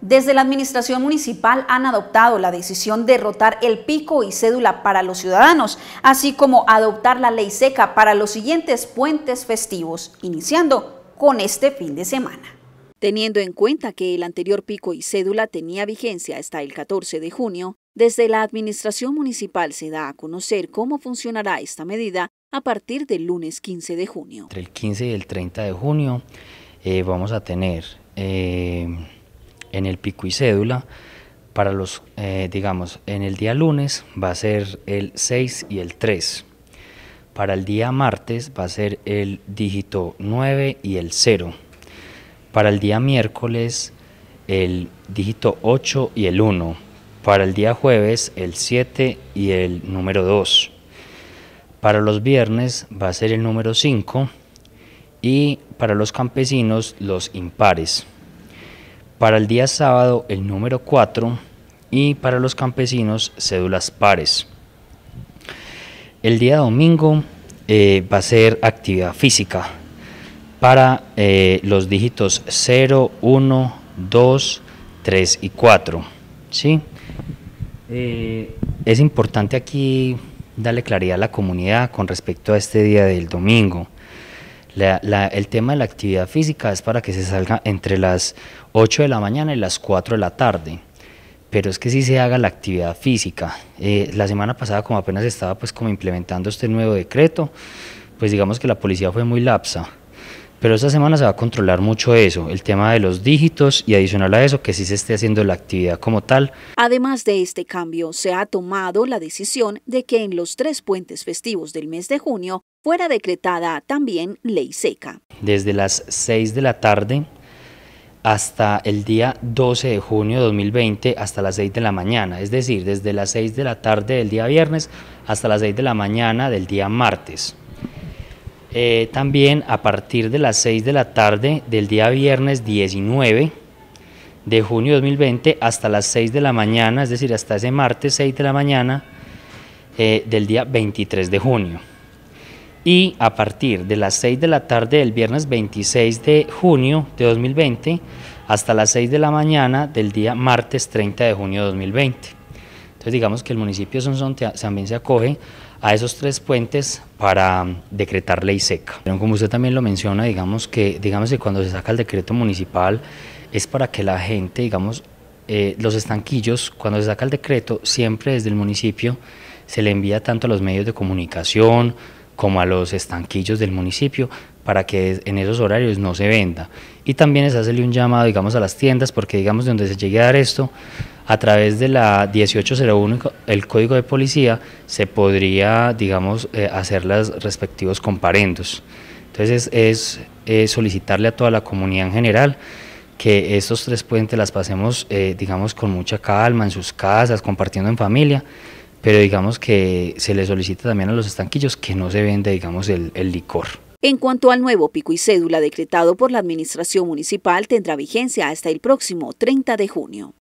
Desde la Administración Municipal han adoptado la decisión de rotar el pico y cédula para los ciudadanos, así como adoptar la ley seca para los siguientes puentes festivos, iniciando con este fin de semana. Teniendo en cuenta que el anterior pico y cédula tenía vigencia hasta el 14 de junio, desde la Administración Municipal se da a conocer cómo funcionará esta medida a partir del lunes 15 de junio. Entre el 15 y el 30 de junio eh, vamos a tener eh, en el pico y cédula para los, eh, digamos, en el día lunes va a ser el 6 y el 3. Para el día martes va a ser el dígito 9 y el 0. Para el día miércoles el dígito 8 y el 1. Para el día jueves el 7 y el número 2. Para los viernes va a ser el número 5 y para los campesinos los impares. Para el día sábado el número 4 y para los campesinos cédulas pares. El día domingo eh, va a ser actividad física para eh, los dígitos 0, 1, 2, 3 y 4. Eh, es importante aquí darle claridad a la comunidad con respecto a este día del domingo el tema de la actividad física es para que se salga entre las 8 de la mañana y las 4 de la tarde. Pero es que si se haga la actividad física. Eh, la semana pasada, como apenas estaba pues como implementando este nuevo decreto, pues digamos que la policía fue muy lapsa pero esta semana se va a controlar mucho eso, el tema de los dígitos y adicional a eso que sí se esté haciendo la actividad como tal. Además de este cambio, se ha tomado la decisión de que en los tres puentes festivos del mes de junio fuera decretada también ley seca. Desde las 6 de la tarde hasta el día 12 de junio de 2020 hasta las 6 de la mañana, es decir, desde las 6 de la tarde del día viernes hasta las 6 de la mañana del día martes. Eh, también a partir de las 6 de la tarde del día viernes 19 de junio 2020 hasta las 6 de la mañana, es decir, hasta ese martes 6 de la mañana eh, del día 23 de junio. Y a partir de las 6 de la tarde del viernes 26 de junio de 2020 hasta las 6 de la mañana del día martes 30 de junio de 2020. Entonces digamos que el municipio de Sonsón también se acoge a esos tres puentes para mm, decretar ley seca. Pero Como usted también lo menciona, digamos que, digamos que cuando se saca el decreto municipal es para que la gente, digamos, eh, los estanquillos, cuando se saca el decreto, siempre desde el municipio se le envía tanto a los medios de comunicación como a los estanquillos del municipio para que en esos horarios no se venda. Y también es hacerle un llamado, digamos, a las tiendas, porque digamos, de donde se llegue a dar esto, a través de la 1801, el Código de Policía, se podría, digamos, eh, hacer los respectivos comparendos. Entonces es, solicitarle a toda la comunidad en general que estos tres puentes las pasemos, eh, digamos, con mucha calma, en sus casas, compartiendo en familia, pero digamos que se le solicita también a los estanquillos que no se vende, digamos, el, el licor. En cuanto al nuevo pico y cédula decretado por la Administración Municipal, tendrá vigencia hasta el próximo 30 de junio.